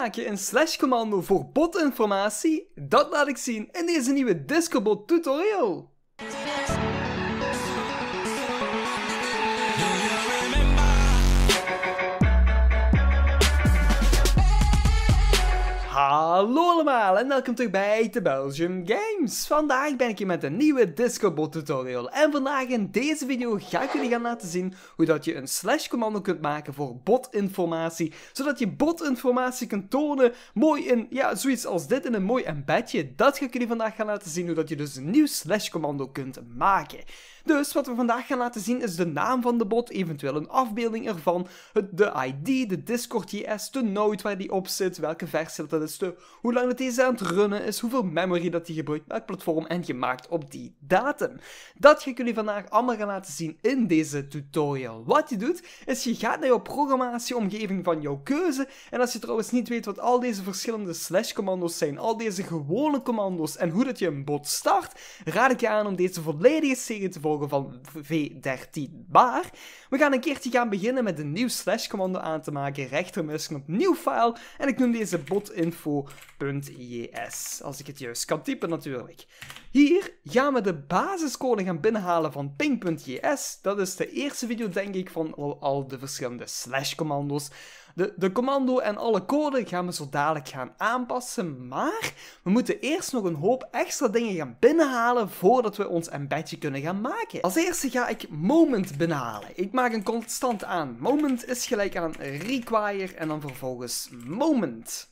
maken een slash commando voor botinformatie? Dat laat ik zien in deze nieuwe Discobot tutorial. Hallo allemaal en welkom terug bij The Belgium Games. Vandaag ben ik hier met een nieuwe Discord-bot tutorial. En vandaag in deze video ga ik jullie gaan laten zien hoe dat je een slash commando kunt maken voor botinformatie. Zodat je botinformatie kunt tonen mooi in, ja, zoiets als dit in een mooi embedje. Dat ga ik jullie vandaag gaan laten zien hoe dat je dus een nieuw slash commando kunt maken. Dus wat we vandaag gaan laten zien is de naam van de bot, eventueel een afbeelding ervan, de ID, de Discord JS, de node waar die op zit, welke versie dat is, hoe lang het deze aan het runnen is, hoeveel memory dat die gebruikt, welk platform en gemaakt op die datum. Dat ga ik jullie vandaag allemaal gaan laten zien in deze tutorial. Wat je doet, is je gaat naar jouw programmatieomgeving van jouw keuze. En als je trouwens niet weet wat al deze verschillende slash commando's zijn, al deze gewone commando's en hoe dat je een bot start, raad ik je aan om deze volledige serie te volgen van V13. bar. we gaan een keertje gaan beginnen met een nieuw slash commando aan te maken. Rechtermuisje op nieuw file. En ik noem deze botinfo.js. Als ik het juist kan typen natuurlijk. Hier gaan we de basiscode gaan binnenhalen van ping.js. Dat is de eerste video denk ik van al de verschillende slash commando's de, de commando en alle code gaan we zo dadelijk gaan aanpassen, maar we moeten eerst nog een hoop extra dingen gaan binnenhalen voordat we ons embedje kunnen gaan maken. Als eerste ga ik moment binnenhalen. Ik maak een constant aan. Moment is gelijk aan require en dan vervolgens moment.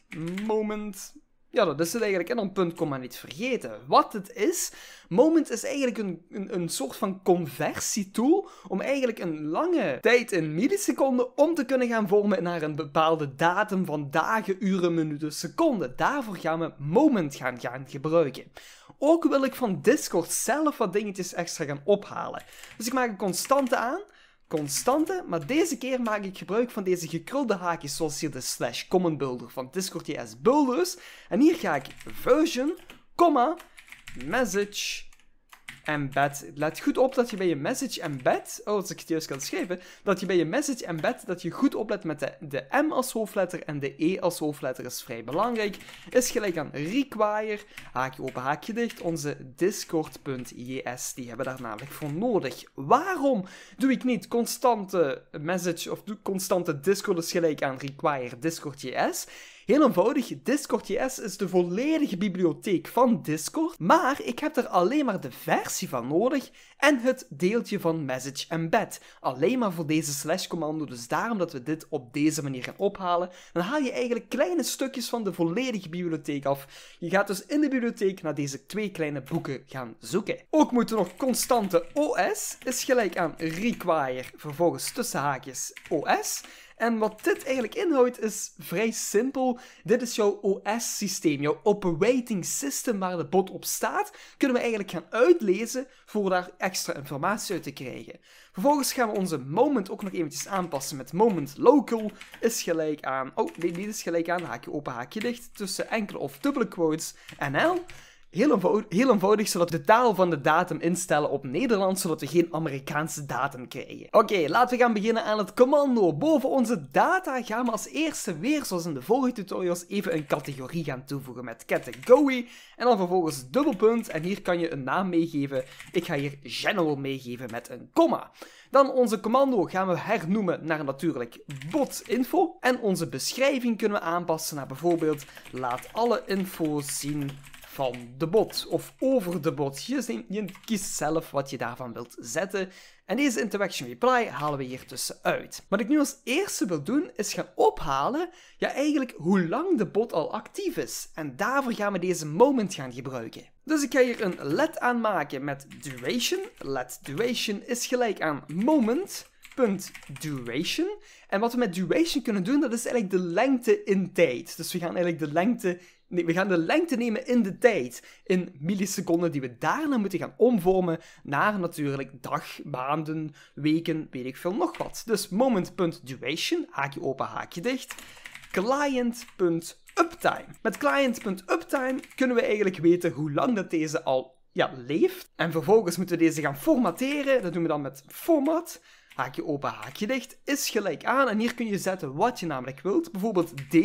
Moment, ja, dat is het eigenlijk. En dan punt, kom maar niet vergeten. Wat het is, Moment is eigenlijk een, een, een soort van conversietool om eigenlijk een lange tijd in milliseconden om te kunnen gaan vormen naar een bepaalde datum van dagen, uren, minuten, seconden. Daarvoor gaan we Moment gaan, gaan gebruiken. Ook wil ik van Discord zelf wat dingetjes extra gaan ophalen. Dus ik maak een constante aan constante, maar deze keer maak ik gebruik van deze gekrulde haakjes zoals hier de slash common builder van Discord.js builders. En hier ga ik version, comma, message embed. Let goed op dat je bij je message embed, oh, als ik het juist kan schrijven, dat je bij je message embed, dat je goed oplet met de, de M als hoofdletter en de E als hoofdletter is vrij belangrijk. Is gelijk aan require, haakje open, haakje dicht, onze discord.js, die hebben daar namelijk voor nodig. Waarom doe ik niet constante message of constante discord is gelijk aan require discord.js? Heel eenvoudig, Discord.js is de volledige bibliotheek van Discord, maar ik heb er alleen maar de versie van nodig en het deeltje van message embed. Alleen maar voor deze slash commando, dus daarom dat we dit op deze manier gaan ophalen. Dan haal je eigenlijk kleine stukjes van de volledige bibliotheek af. Je gaat dus in de bibliotheek naar deze twee kleine boeken gaan zoeken. Ook moeten we nog constante OS is gelijk aan require, vervolgens tussen haakjes OS. En wat dit eigenlijk inhoudt is vrij simpel. Dit is jouw OS-systeem, jouw operating system waar de bot op staat. Kunnen we eigenlijk gaan uitlezen voor daar extra informatie uit te krijgen. Vervolgens gaan we onze moment ook nog eventjes aanpassen met moment local is gelijk aan... Oh, nee, niet is gelijk aan haakje open, haakje dicht tussen enkele of dubbele quotes NL. Heel eenvoudig, heel eenvoudig, zodat we de taal van de datum instellen op Nederlands, zodat we geen Amerikaanse datum krijgen. Oké, laten we gaan beginnen aan het commando. Boven onze data gaan we als eerste weer, zoals in de vorige tutorials, even een categorie gaan toevoegen met category. En dan vervolgens dubbelpunt, en hier kan je een naam meegeven. Ik ga hier general meegeven met een komma. Dan onze commando gaan we hernoemen naar natuurlijk Bot Info En onze beschrijving kunnen we aanpassen naar bijvoorbeeld laat alle info zien van de bot of over de bot. Je, je kiest zelf wat je daarvan wilt zetten. En deze interaction reply halen we hier tussenuit. Wat ik nu als eerste wil doen is gaan ophalen, ja eigenlijk hoe lang de bot al actief is. En daarvoor gaan we deze moment gaan gebruiken. Dus ik ga hier een let aan maken met duration. Let duration is gelijk aan moment duration. En wat we met duration kunnen doen, dat is eigenlijk de lengte in tijd. Dus we gaan eigenlijk de lengte Nee, we gaan de lengte nemen in de tijd, in milliseconden, die we daarna moeten gaan omvormen naar natuurlijk dag, maanden, weken, weet ik veel nog wat. Dus moment.duration, haakje open, haakje dicht, client.uptime. Met client.uptime kunnen we eigenlijk weten hoe lang dat deze al ja, leeft. En vervolgens moeten we deze gaan formatteren. Dat doen we dan met format haakje open, haakje dicht, is gelijk aan. En hier kun je zetten wat je namelijk wilt. Bijvoorbeeld D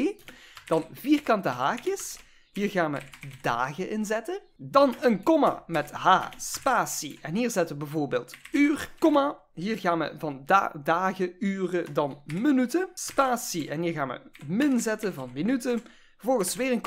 dan vierkante haakjes. Hier gaan we dagen inzetten. Dan een komma met H, spatie. En hier zetten we bijvoorbeeld uur, komma. Hier gaan we van da dagen, uren, dan minuten, spatie. En hier gaan we min zetten van minuten. Vervolgens weer een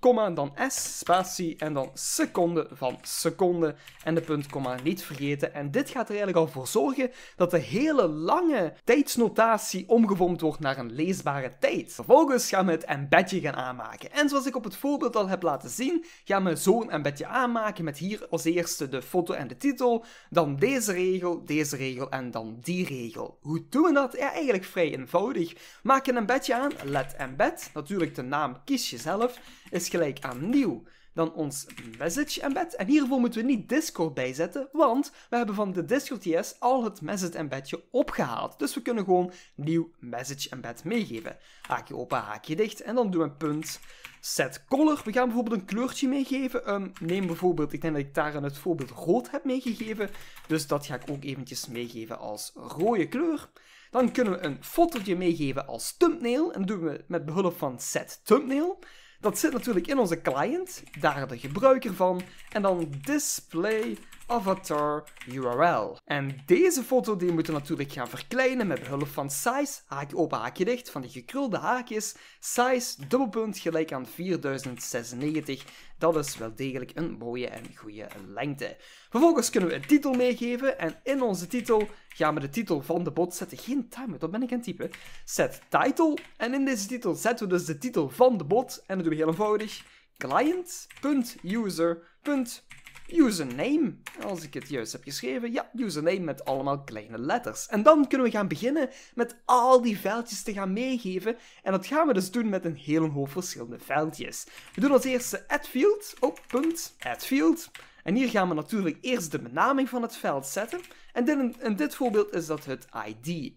komma, dan s, spatie en dan seconde van seconde. En de puntkomma niet vergeten. En dit gaat er eigenlijk al voor zorgen dat de hele lange tijdsnotatie omgevormd wordt naar een leesbare tijd. Vervolgens gaan we het embedje gaan aanmaken. En zoals ik op het voorbeeld al heb laten zien, gaan we zo'n embedje aanmaken met hier als eerste de foto en de titel, dan deze regel, deze regel en dan die regel. Hoe doen we dat? Ja, eigenlijk vrij eenvoudig. Maak een embedje aan, let embed, natuurlijk de naam kiezen zelf is gelijk aan nieuw. Dan ons message embed. En hiervoor moeten we niet Discord bijzetten, want we hebben van de Discord Discord.js al het message embedje opgehaald. Dus we kunnen gewoon nieuw message embed meegeven. Haakje open, haakje dicht. En dan doen we een punt set color. We gaan bijvoorbeeld een kleurtje meegeven. Um, neem bijvoorbeeld, ik denk dat ik daar in het voorbeeld rood heb meegegeven. Dus dat ga ik ook eventjes meegeven als rode kleur. Dan kunnen we een fototje meegeven als thumbnail. En dat doen we met behulp van set thumbnail. Dat zit natuurlijk in onze client, daar de gebruiker van. En dan display avatar URL. En deze foto die moeten we natuurlijk gaan verkleinen met behulp van size, haakje open, haakje dicht, van die gekrulde haakjes, size, dubbelpunt gelijk aan 4096. Dat is wel degelijk een mooie en goede lengte. Vervolgens kunnen we een titel meegeven en in onze titel gaan we de titel van de bot zetten. Geen timer, dat ben ik aan het typen. Set title en in deze titel zetten we dus de titel van de bot en dat doen we heel eenvoudig. Client.user.bot username. Als ik het juist heb geschreven, ja, username met allemaal kleine letters. En dan kunnen we gaan beginnen met al die veldjes te gaan meegeven. En dat gaan we dus doen met een hele hoop verschillende veldjes. We doen als eerste addfield, oh, punt, addfield. En hier gaan we natuurlijk eerst de benaming van het veld zetten. En dit, in dit voorbeeld is dat het ID.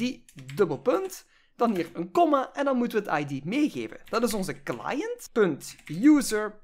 ID, dubbelpunt dan hier een komma en dan moeten we het ID meegeven. Dat is onze client.user.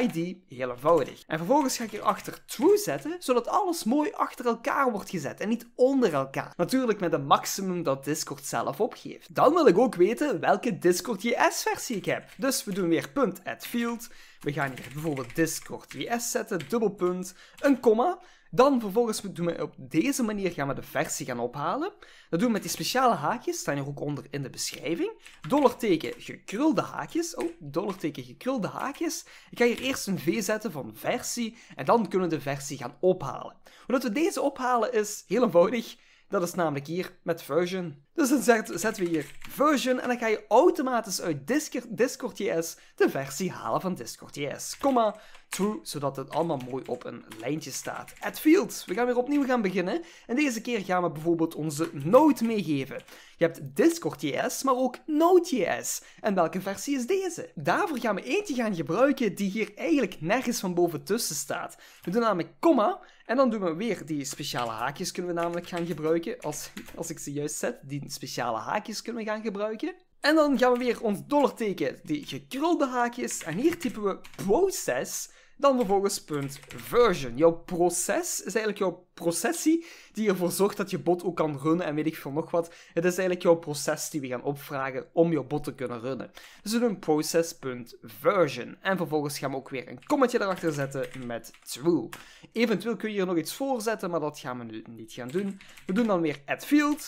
ID heel eenvoudig. En vervolgens ga ik hierachter true zetten, zodat alles mooi achter elkaar wordt gezet en niet onder elkaar. Natuurlijk met een maximum dat Discord zelf opgeeft. Dan wil ik ook weten welke Discord JS versie ik heb. Dus we doen weer punt at field. We gaan hier bijvoorbeeld Discord JS zetten, dubbelpunt, een komma. Dan vervolgens doen we op deze manier gaan we de versie gaan ophalen. Dat doen we met die speciale haakjes, staan hier ook onder in de beschrijving. Dollarteken gekrulde haakjes. Oh, dollarteken gekrulde haakjes. Ik ga hier eerst een V zetten van versie en dan kunnen we de versie gaan ophalen. Hoe we deze ophalen is heel eenvoudig. Dat is namelijk hier met Version. Dus dan zetten we hier Version en dan ga je automatisch uit Discord.js de versie halen van Discord.js, komma true, zodat het allemaal mooi op een lijntje staat. Add field. We gaan weer opnieuw gaan beginnen en deze keer gaan we bijvoorbeeld onze Node meegeven. Je hebt Discord.js maar ook Node.js. En welke versie is deze? Daarvoor gaan we eentje gaan gebruiken die hier eigenlijk nergens van boven tussen staat. We doen namelijk comma en dan doen we weer die speciale haakjes kunnen we namelijk gaan gebruiken als, als ik ze juist zet, die speciale haakjes kunnen gaan gebruiken. En dan gaan we weer ons dollarteken, die gekrulde haakjes. En hier typen we process. Dan vervolgens punt version. Jouw proces is eigenlijk jouw processie die ervoor zorgt dat je bot ook kan runnen en weet ik veel nog wat. Het is eigenlijk jouw proces die we gaan opvragen om jouw bot te kunnen runnen. Dus we doen process.version. En vervolgens gaan we ook weer een commentje erachter zetten met true. Eventueel kun je hier nog iets voor zetten, maar dat gaan we nu niet gaan doen. We doen dan weer add field.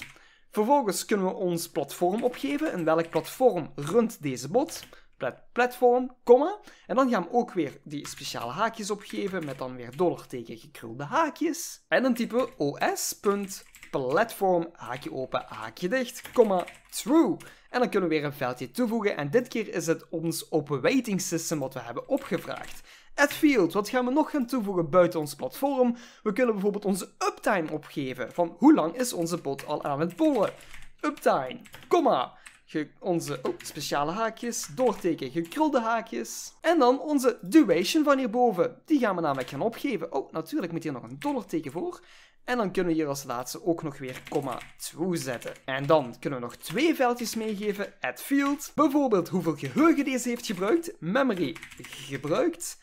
Vervolgens kunnen we ons platform opgeven. En welk platform runt deze bot? platform, komma. En dan gaan we ook weer die speciale haakjes opgeven met dan weer dollar dollarteken gekrulde haakjes. En dan typen we os.platform, haakje open, haakje dicht, true. En dan kunnen we weer een veldje toevoegen en dit keer is het ons open system wat we hebben opgevraagd. At field, wat gaan we nog gaan toevoegen buiten ons platform? We kunnen bijvoorbeeld onze uptime opgeven, van hoe lang is onze bot al aan het bollen? Uptime, komma, onze oh, speciale haakjes, doorteken, gekrulde haakjes. En dan onze duration van hierboven. Die gaan we namelijk gaan opgeven. Oh, natuurlijk moet hier nog een dollarteken voor. En dan kunnen we hier als laatste ook nog weer comma zetten. En dan kunnen we nog twee veldjes meegeven. Add field. Bijvoorbeeld hoeveel geheugen deze heeft gebruikt. Memory gebruikt.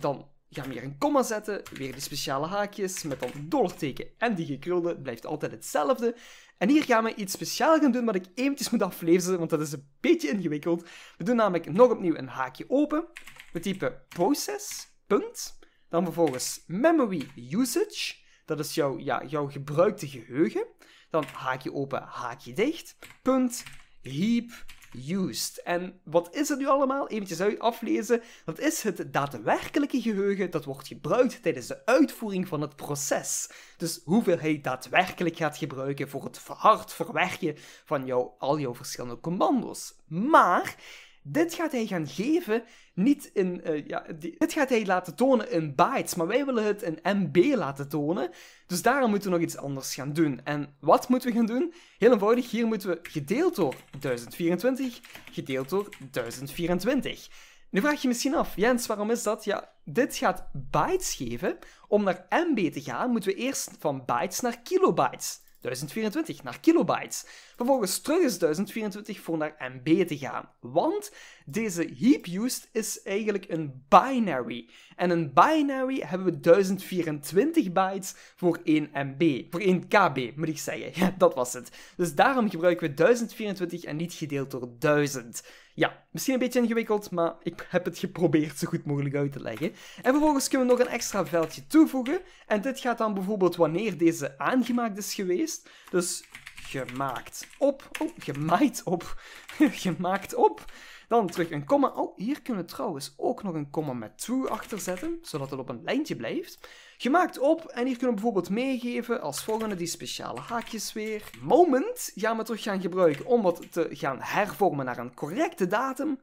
Dan Ga weer een komma zetten, weer die speciale haakjes met dan dollarteken en die gekrulde, blijft altijd hetzelfde. En hier gaan we iets speciaals gaan doen wat ik eventjes moet aflezen, want dat is een beetje ingewikkeld. We doen namelijk nog opnieuw een haakje open. We typen process, punt. Dan vervolgens memory usage. Dat is jouw, ja, jouw gebruikte geheugen. Dan haakje open, haakje dicht. Punt, heap, used. En wat is het nu allemaal? Eventjes aflezen. Dat is het daadwerkelijke geheugen dat wordt gebruikt tijdens de uitvoering van het proces. Dus hoeveel hij daadwerkelijk gaat gebruiken voor het verhard verwerken van jou, al jouw verschillende commando's. Maar dit gaat hij gaan geven, niet in, eh, ja, dit gaat hij laten tonen in bytes, maar wij willen het in MB laten tonen. Dus daarom moeten we nog iets anders gaan doen. En wat moeten we gaan doen? Heel eenvoudig, hier moeten we gedeeld door 1024, gedeeld door 1024. Nu vraag je misschien af, Jens, waarom is dat? Ja, dit gaat bytes geven. Om naar MB te gaan, moeten we eerst van bytes naar kilobytes. 1024 naar kilobytes vervolgens terug is 1024 voor naar MB te gaan. Want deze heap used is eigenlijk een binary. En een binary hebben we 1024 bytes voor 1 MB. Voor 1 KB moet ik zeggen. Ja, dat was het. Dus daarom gebruiken we 1024 en niet gedeeld door 1000. Ja, misschien een beetje ingewikkeld, maar ik heb het geprobeerd zo goed mogelijk uit te leggen. En vervolgens kunnen we nog een extra veldje toevoegen. En dit gaat dan bijvoorbeeld wanneer deze aangemaakt is geweest. Dus gemaakt op. Oh, gemaaid op. gemaakt op. Dan terug een komma. Oh, hier kunnen we trouwens ook nog een komma met true achter zetten, zodat het op een lijntje blijft. Gemaakt op, en hier kunnen we bijvoorbeeld meegeven als volgende die speciale haakjes weer. Moment gaan we terug gaan gebruiken om dat te gaan hervormen naar een correcte datum.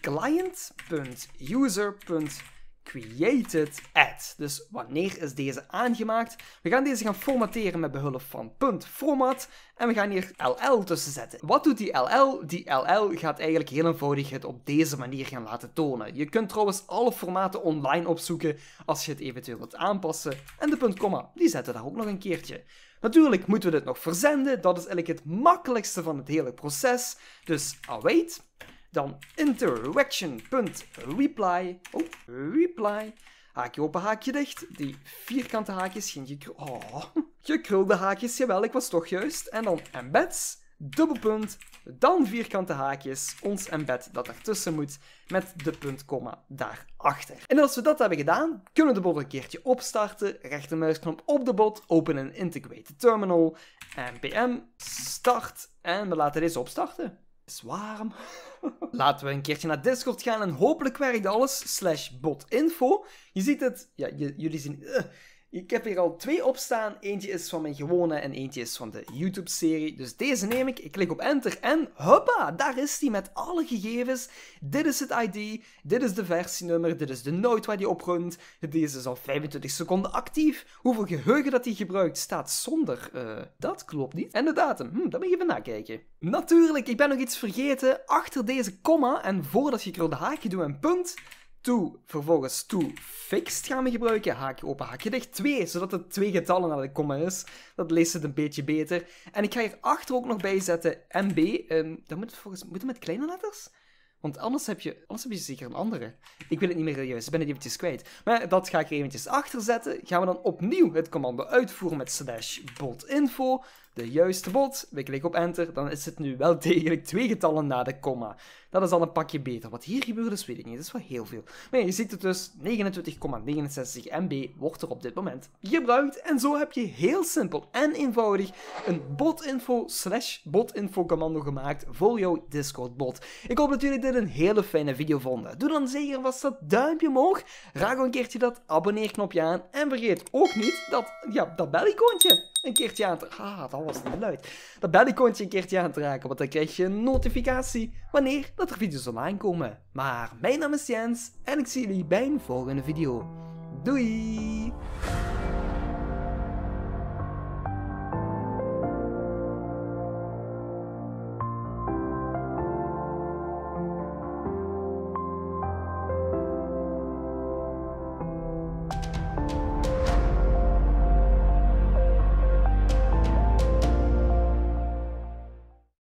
Client.user.com created at. Dus wanneer is deze aangemaakt? We gaan deze gaan formatteren met behulp van punt .format en we gaan hier LL tussen zetten. Wat doet die LL? Die LL gaat eigenlijk heel eenvoudig het op deze manier gaan laten tonen. Je kunt trouwens alle formaten online opzoeken als je het eventueel wilt aanpassen. En de punt die zetten we daar ook nog een keertje. Natuurlijk moeten we dit nog verzenden, dat is eigenlijk het makkelijkste van het hele proces. Dus await dan interaction.reply. Oh, reply. Haakje open, haakje dicht. Die vierkante haakjes, geen gekrulde... Oh, gekrulde haakjes, jawel, ik was toch juist. En dan embeds, dubbelpunt, dan vierkante haakjes, ons embed dat ertussen moet, met de puntkomma daarachter. En als we dat hebben gedaan, kunnen we de bot een keertje opstarten, rechtermuisknop op de bot, open een integrated terminal, npm, start, en we laten deze opstarten is warm. Laten we een keertje naar Discord gaan en hopelijk werkt alles. Slash botinfo. Je ziet het. Ja, jullie zien... Eh, ik heb hier al twee op staan. Eentje is van mijn gewone en eentje is van de YouTube-serie. Dus deze neem ik. Ik klik op enter en huppa, daar is die met alle gegevens. Dit is het ID, dit is de versienummer, dit is de nooit waar die op runt. Deze is al 25 seconden actief. Hoeveel geheugen dat die gebruikt staat zonder. Eh, dat klopt niet. En de datum, hm, dat moet je even nakijken. Natuurlijk, ik ben nog iets vergeten. Achter deze komma en voordat je rode haakje doet een punt to, vervolgens to fixed gaan we gebruiken. Haakje open, haakje dicht. 2, zodat het twee getallen naar de komma is. Dat leest het een beetje beter. En ik ga hier achter ook nog bij zetten MB. dan ehm, dat moet volgens moeten met kleine letters? Want anders heb, je, anders heb je zeker een andere. Ik wil het niet meer eh, juist, ik ben het eventjes kwijt. Maar dat ga ik er eventjes achter zetten. Gaan we dan opnieuw het commando uitvoeren met slash info de juiste bot. We klikken op enter, dan is het nu wel degelijk twee getallen na de komma. Dat is al een pakje beter. Wat hier gebeurt is, weet ik niet. Dat is wel heel veel. Maar je ziet het dus, 29,69 MB wordt er op dit moment gebruikt. En zo heb je heel simpel en eenvoudig een botinfo slash botinfo commando gemaakt voor jouw Discord bot. Ik hoop dat jullie dit een hele fijne video vonden. Doe dan zeker vast dat duimpje omhoog. Raak een keertje dat abonneerknopje aan. En vergeet ook niet dat, ja, dat een keertje aan te... Ah, dat was het niet Dat een keertje aan het raken, want dan krijg je een notificatie wanneer dat er video's online komen. Maar mijn naam is Jens en ik zie jullie bij een volgende video. Doei!